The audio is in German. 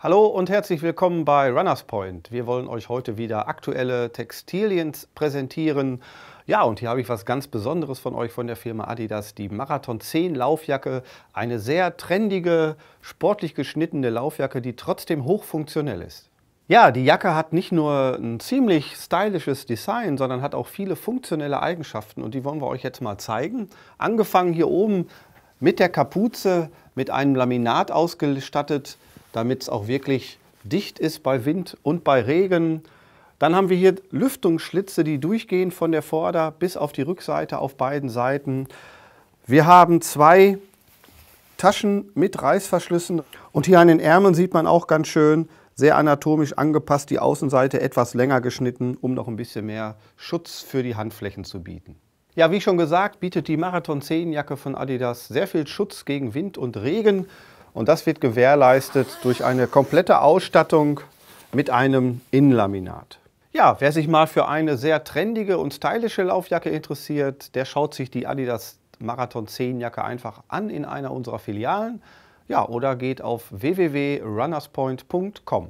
Hallo und herzlich willkommen bei Runners Point. Wir wollen euch heute wieder aktuelle Textilien präsentieren. Ja, und hier habe ich was ganz Besonderes von euch von der Firma Adidas, die Marathon 10 Laufjacke. Eine sehr trendige, sportlich geschnittene Laufjacke, die trotzdem hochfunktionell ist. Ja, die Jacke hat nicht nur ein ziemlich stylisches Design, sondern hat auch viele funktionelle Eigenschaften und die wollen wir euch jetzt mal zeigen. Angefangen hier oben mit der Kapuze, mit einem Laminat ausgestattet, damit es auch wirklich dicht ist bei Wind und bei Regen. Dann haben wir hier Lüftungsschlitze, die durchgehen von der Vorder- bis auf die Rückseite auf beiden Seiten. Wir haben zwei Taschen mit Reißverschlüssen und hier an den Ärmeln sieht man auch ganz schön, sehr anatomisch angepasst, die Außenseite etwas länger geschnitten, um noch ein bisschen mehr Schutz für die Handflächen zu bieten. Ja, wie schon gesagt, bietet die Marathon 10 Jacke von Adidas sehr viel Schutz gegen Wind und Regen und das wird gewährleistet durch eine komplette Ausstattung mit einem Innenlaminat. Ja, wer sich mal für eine sehr trendige und stylische Laufjacke interessiert, der schaut sich die Adidas Marathon 10 Jacke einfach an in einer unserer Filialen. Ja, oder geht auf www.runnerspoint.com.